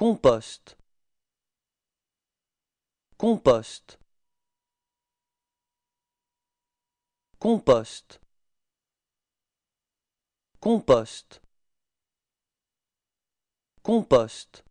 compost compost compost compost compost